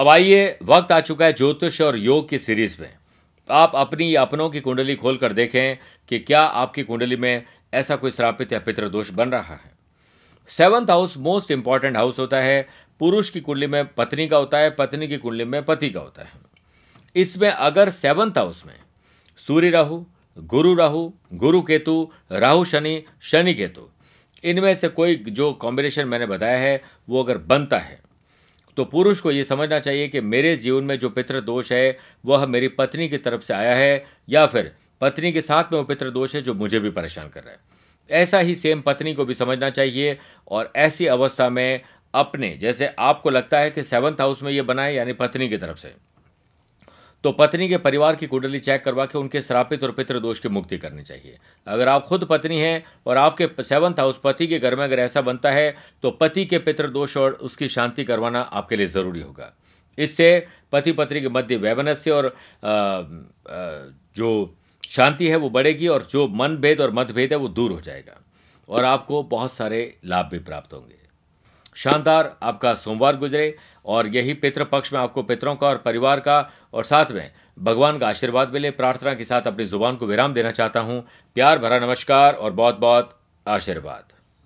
अब आइए वक्त आ चुका है ज्योतिष और योग की सीरीज में आप अपनी अपनों की कुंडली खोल कर देखें कि क्या आपकी कुंडली में ऐसा कोई श्रापित या पितृदोष बन रहा है seventh house most important house होता है पुरुष की कुंडली में पत्नी का होता है पत्नी की कुंडली में पति का होता है इसमें अगर सेवंथ हाउस में सूर्य राहु गुरु राहु गुरु केतु राहु शनि शनि केतु इनमें से कोई जो कॉम्बिनेशन मैंने बताया है वो अगर बनता है तो पुरुष को यह समझना चाहिए कि मेरे जीवन में जो पितृ दोष है वह मेरी पत्नी की तरफ से आया है या फिर पत्नी के साथ में वो पितृ दोष है जो मुझे भी परेशान कर रहा है ऐसा ही सेम पत्नी को भी समझना चाहिए और ऐसी अवस्था में अपने जैसे आपको लगता है कि सेवंथ हाउस में ये बनाए यानी पत्नी की तरफ से तो पत्नी के परिवार की कुंडली चेक करवा के उनके श्रापित और पितृ दोष की मुक्ति करनी चाहिए अगर आप खुद पत्नी हैं और आपके सेवंथ हाउस पति के घर में अगर ऐसा बनता है तो पति के पितृ दोष और उसकी शांति करवाना आपके लिए ज़रूरी होगा इससे पति पत्नी के मध्य वैवनस्य और आ, आ, जो शांति है वो बढ़ेगी और जो मनभेद और मतभेद है वो दूर हो जाएगा और आपको बहुत सारे लाभ भी प्राप्त होंगे शानदार आपका सोमवार गुजरे और यही पितृपक्ष पक्ष में आपको पितरों का और परिवार का और साथ में भगवान का आशीर्वाद मिले प्रार्थना के साथ अपनी जुबान को विराम देना चाहता हूँ प्यार भरा नमस्कार और बहुत बहुत आशीर्वाद